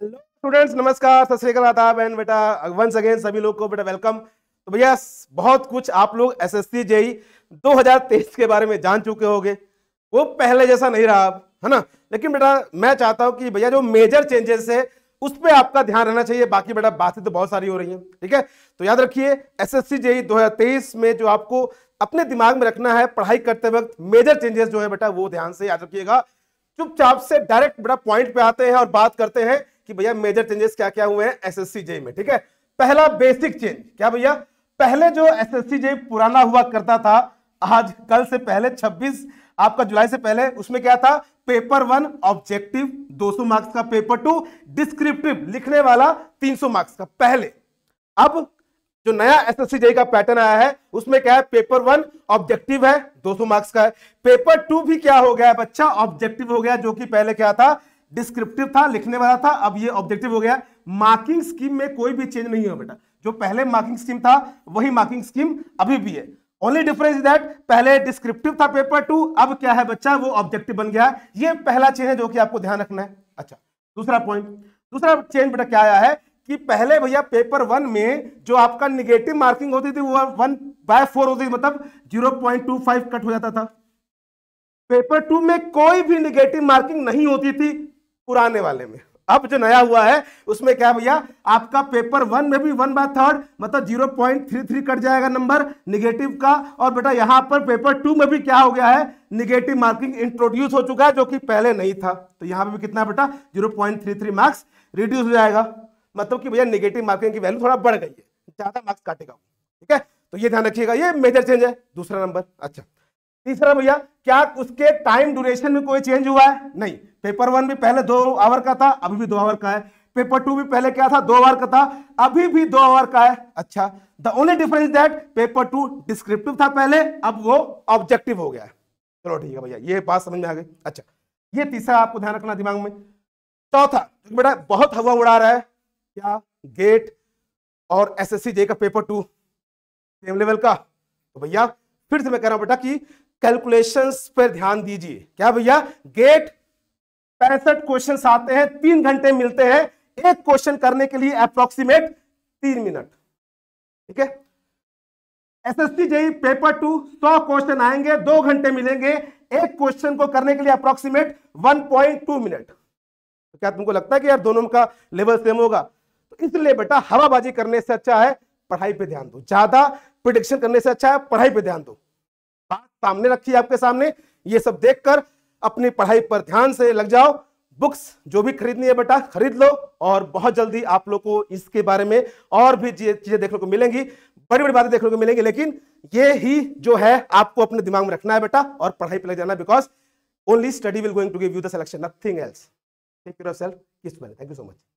hello students नमस्कार सत श्रीकाल आदाब एंड बेटा वंस अगेन सभी लोग को बेटा वेलकम तो भैया बहुत कुछ आप लोग एस एस सी जेई दो के बारे में जान चुके होंगे वो पहले जैसा नहीं रहा अब है ना लेकिन बेटा मैं चाहता हूँ कि भैया जो मेजर चेंजेस है उस पर आपका ध्यान रहना चाहिए बाकी बेटा बातें तो बहुत सारी हो रही हैं ठीक है तो याद रखिए एस एस सी जेई दो में जो आपको अपने दिमाग में रखना है पढ़ाई करते वक्त मेजर चेंजेस जो है बेटा वो ध्यान से याद रखिएगा चुपचाप से डायरेक्ट बेटा पॉइंट पे आते हैं और बात करते हैं कि भैया मेजर चेंजेस क्या क्या हुए हैं एसएससी जेई में ठीक है पहला बेसिक चेंज क्या भैया पहले जो एसएससी जेई पुराना हुआ करता था आज कल से पहले 26 आपका जुलाई से पहले उसमें क्या था पेपर वन ऑब्जेक्टिव 200 मार्क्स का पेपर टू डिस्क्रिप्टिव लिखने वाला 300 मार्क्स का पहले अब जो नया एसएससी जेई का पैटर्न आया है उसमें क्या है पेपर वन ऑब्जेक्टिव है 200 मार्क्स का है पेपर टू भी क्या हो गया है बच्चा ऑब्जेक्टिव हो गया जो कि पहले क्या था डिस्क्रिप्टिव था लिखने वाला था अब ये ऑब्जेक्टिव हो गया मार्किंग स्कीम में कोई भी चेंज नहीं हुआ बेटा जो पहले मार्किंग स्कीम था वही मार्किंग स्कीम अभी भी है ओनली डिफरेंस इज दैट पहले डिस्क्रिप्टिव था पेपर टू अब क्या है बच्चा वो ऑब्जेक्टिव बन गया ये पहला चेंज है जो कि आपको ध्यान रखना है अच्छा दूसरा पॉइंट दूसरा चेंज बेटा क्या आया है कि पहले भैया पेपर वन में जो आपका निगेटिव मार्किंग होती थी वो वन बाय फोर होती थी मतलब zero point two five cut हो जाता था पेपर टू में कोई भी निगेटिव मार्किंग नहीं होती थी पुराने वाले में अब जो नया हुआ है उसमें क्या भैया आपका पेपर वन में भी वन बाय थर्ड मतलब zero point three three cut जाएगा नंबर निगेटिव का और बेटा यहाँ पर पेपर टू में भी क्या हो गया है निगेटिव मार्किंग इंट्रोड्यूस हो चुका है जो कि पहले नहीं था तो यहाँ पे भी कितना बेटा zero point three three marks reduce हो जाएगा मतलब कि भैया निगेटिव मार्किंग की वैल्यू थोड़ा बढ़ गई है ज़्यादा मार्क्स काटेगा ठीक है तो ये ध्यान रखिएगा ये मेजर चेंज है दूसरा नंबर अच्छा तीसरा भैया क्या उसके टाइम ड्यूरेशन में कोई चेंज हुआ है नहीं पेपर वन भी पहले दो आवर का था अभी भी दो आवर का है पेपर टू भी पहले क्या था दो आवर का था अभी भी दो आवर का है अच्छा the only difference that paper two descriptive था पहले अब वो ऑब्जेक्टिव हो गया है चलो ठीक है भैया ये बात समझ में आ गई अच्छा ये तीसरा आपको ध्यान रखना दिमाग में चौथा तो बेटा बहुत हवा उड़ा रहा है क्या गेट और एस जे का पेपर टू सेम लेवल का तो भैया फिर से मैं कह रहा हूं बेटा कि कैलकुलेशंस पर ध्यान दीजिए क्या भैया गेट पैंसठ क्वेश्चन आते हैं तीन घंटे मिलते हैं एक क्वेश्चन करने के लिए अप्रोक्सीमेट तीन मिनट ठीक है एसएससी जेई पेपर टू सौ क्वेश्चन आएंगे दो घंटे मिलेंगे एक क्वेश्चन को करने के लिए approximate one point two minute तो क्या तुमको लगता है कि यार दोनों का लेवल सेम होगा तो इसलिए बेटा हवाबाजी करने से अच्छा है पढ़ाई पे ध्यान दो ज्यादा प्रिडिक्शन करने से अच्छा है पढ़ाई पर ध्यान दो बात सामने रखी आपके सामने ये सब देखकर अपनी पढ़ाई पर ध्यान से लग जाओ बुक्स जो भी खरीदनी है बेटा खरीद लो और बहुत जल्दी आप लोग को इसके बारे में और भी चीजें देखने को मिलेंगी बड़ी बड़ी बातें देखने को मिलेंगी लेकिन ये ही जो है आपको अपने दिमाग में रखना है बेटा और पढ़ाई पर लग जाना because only study will going to give you the selection nothing else take yourself yourself yes thank you so much